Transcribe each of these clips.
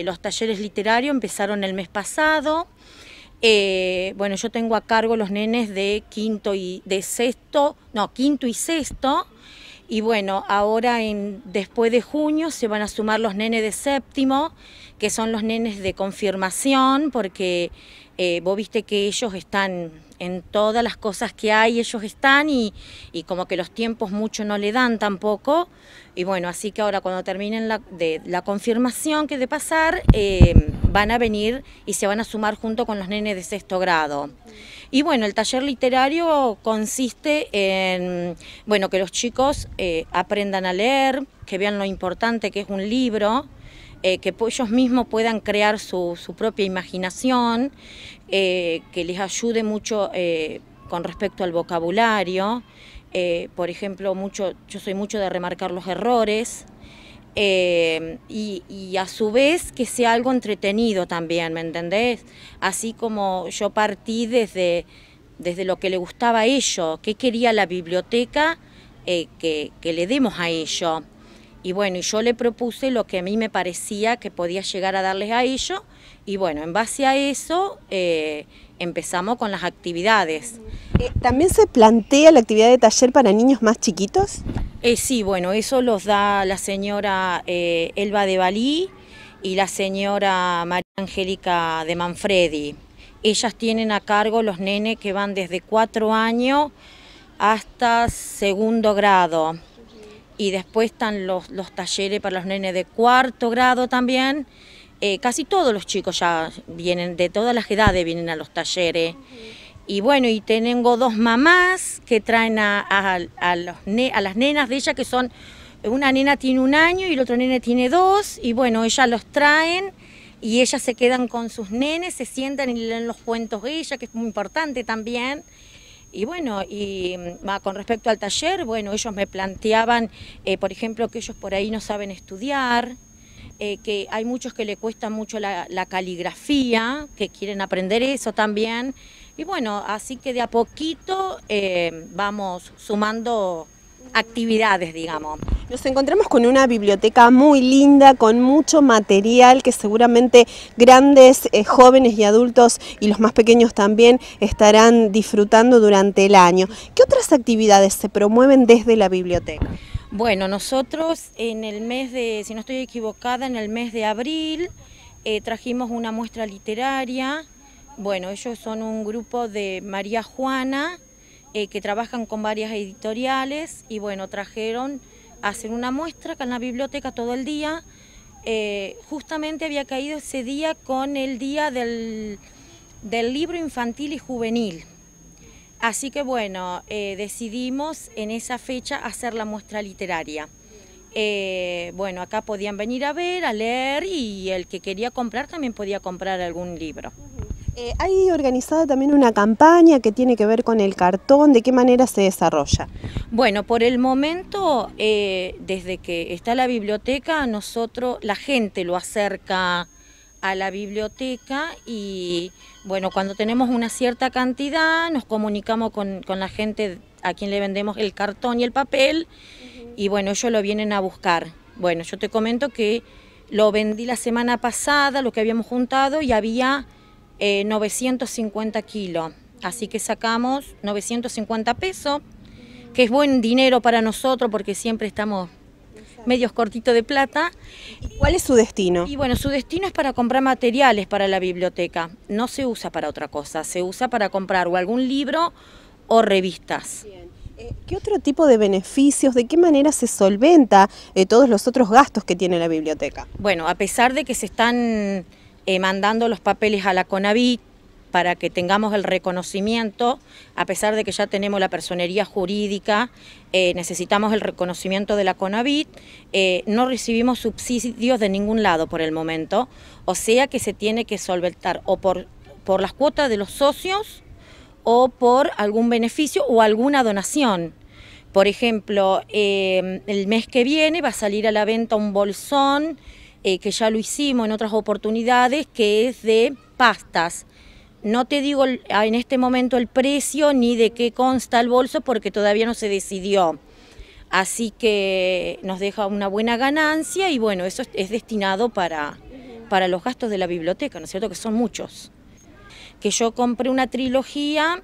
Eh, los talleres literarios empezaron el mes pasado. Eh, bueno, yo tengo a cargo los nenes de quinto y de sexto, no, quinto y sexto. Y bueno, ahora en, después de junio se van a sumar los nenes de séptimo, que son los nenes de confirmación, porque eh, vos viste que ellos están en todas las cosas que hay, ellos están y, como que los tiempos mucho no le dan tampoco. Y bueno, así que ahora cuando terminen la, de, la confirmación que de pasar, eh, van a venir y se van a sumar junto con los nenes de sexto grado. Y bueno, el taller literario consiste en bueno, que los chicos eh, aprendan a leer, que vean lo importante que es un libro, eh, que ellos mismos puedan crear su, propia imaginación, eh, que les ayude mucho con respecto al vocabulario. por ejemplo, mucho, yo soy mucho de remarcar los errores, eh, y, a su vez que sea algo entretenido también, ¿me entendés? Así como yo partí desde, desde lo que le gustaba a ellos, qué quería la biblioteca eh, que, le demos a ellos. Y bueno, yo le propuse lo que a mí me parecía que podía llegar a darles a ellos y bueno, en base a eso eh, empezamos con las actividades. ¿También se plantea la actividad de taller para niños más chiquitos? Eh, sí, bueno, eso los da la señora eh, Elba de Balí y la señora María Angélica de Manfredi. Ellas tienen a cargo los nenes que van desde cuatro años hasta segundo grado. Y después están los, los talleres para los nenes de cuarto grado también. Eh, casi todos los chicos ya vienen, de todas las edades vienen a los talleres. Y bueno, y tengo dos mamás que traen a, los, a las nenas de ella, que son, una nena tiene un año y el otro nene tiene dos, y bueno, ellas los traen y ellas se quedan con sus nenes, se sientan y leen los cuentos de ella, que es muy importante también. Y bueno, y mm, ah, con respecto al taller, bueno, ellos me planteaban, eh, por ejemplo, que ellos por ahí no saben estudiar, eh, que hay muchos que le cuesta mucho la, caligrafía, que quieren aprender eso también. Y bueno, así que de a poquito eh, vamos sumando actividades, digamos. Nos encontramos con una biblioteca muy linda, con mucho material que seguramente grandes, eh, jóvenes y adultos y los más pequeños también estarán disfrutando durante el año. ¿Qué otras actividades se promueven desde la biblioteca? Bueno, nosotros en el mes de, si no estoy equivocada, en el mes de abril eh, trajimos una muestra literaria bueno, ellos son un grupo de María Juana eh, que trabajan con varias editoriales y bueno, trajeron hacer una muestra acá en la biblioteca todo el día. Eh, justamente había caído ese día con el día del, libro infantil y juvenil. Así que bueno, eh, decidimos en esa fecha hacer la muestra literaria. bueno, acá podían venir a ver, a leer y el que quería comprar también podía comprar algún libro. Eh, hay organizada también una campaña que tiene que ver con el cartón, ¿de qué manera se desarrolla? Bueno, por el momento, eh, desde que está la biblioteca, nosotros, la gente lo acerca a la biblioteca y bueno, cuando tenemos una cierta cantidad nos comunicamos con, la gente a quien le vendemos el cartón y el papel y bueno, ellos lo vienen a buscar. Bueno, yo te comento que lo vendí la semana pasada, lo que habíamos juntado y había 950 eh, kilos. Así que sacamos 950 pesos, que es buen dinero para nosotros porque siempre estamos medios cortitos de plata. ¿Cuál es su destino? Y bueno, su destino es para comprar materiales para la biblioteca. No se usa para otra cosa, se usa para comprar o algún libro o revistas. Eh, ¿Qué otro tipo de beneficios, de qué manera se solventa eh, todos los otros gastos que tiene la biblioteca? Bueno, a pesar de que se están eh, mandando los papeles a la CONAVIT para que tengamos el reconocimiento, a pesar de que ya tenemos la personería jurídica, eh, necesitamos el reconocimiento de la CONAVIT, eh, no recibimos subsidios de ningún lado por el momento, o sea que se tiene que solventar o por, por las cuotas de los socios o por algún beneficio o alguna donación. Por ejemplo, el mes que viene va a salir a la venta un bolsón, eh, que ya lo hicimos en otras oportunidades, que es de pastas. No te digo ah, en este momento el precio ni de qué consta el bolso porque todavía no se decidió. Así que nos deja una buena ganancia y bueno, eso es destinado para, para los gastos de la biblioteca, ¿no es cierto? Que son muchos. Que yo compré una trilogía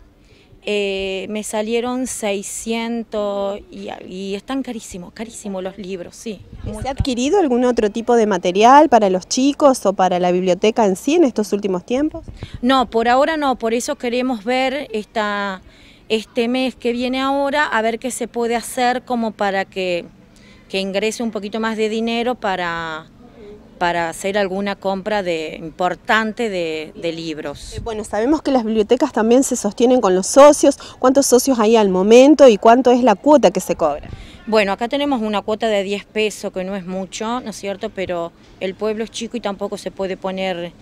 eh, me salieron 600 y, y están carísimos, carísimos los libros, sí. ¿Se ha adquirido algún otro tipo de material para los chicos o para la biblioteca en sí en estos últimos tiempos? No, por ahora no, por eso queremos ver esta, este mes que viene ahora a ver qué se puede hacer como para que, que ingrese un poquito más de dinero para para hacer alguna compra de, importante de, libros. Eh, bueno, sabemos que las bibliotecas también se sostienen con los socios. ¿Cuántos socios hay al momento y cuánto es la cuota que se cobra? Bueno, acá tenemos una cuota de 10 pesos, que no es mucho, ¿no es cierto? Pero el pueblo es chico y tampoco se puede poner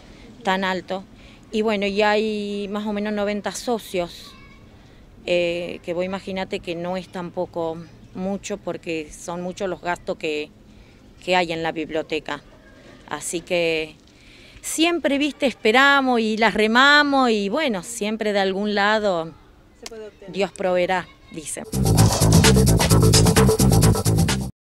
tan alto. Y bueno, ya hay más o menos 90 socios, eh, que vos imagínate que no es tampoco mucho porque son muchos los gastos que, que hay en la biblioteca. Así que siempre, viste, esperamos y las remamos y bueno, siempre de algún lado Dios proveerá, dice.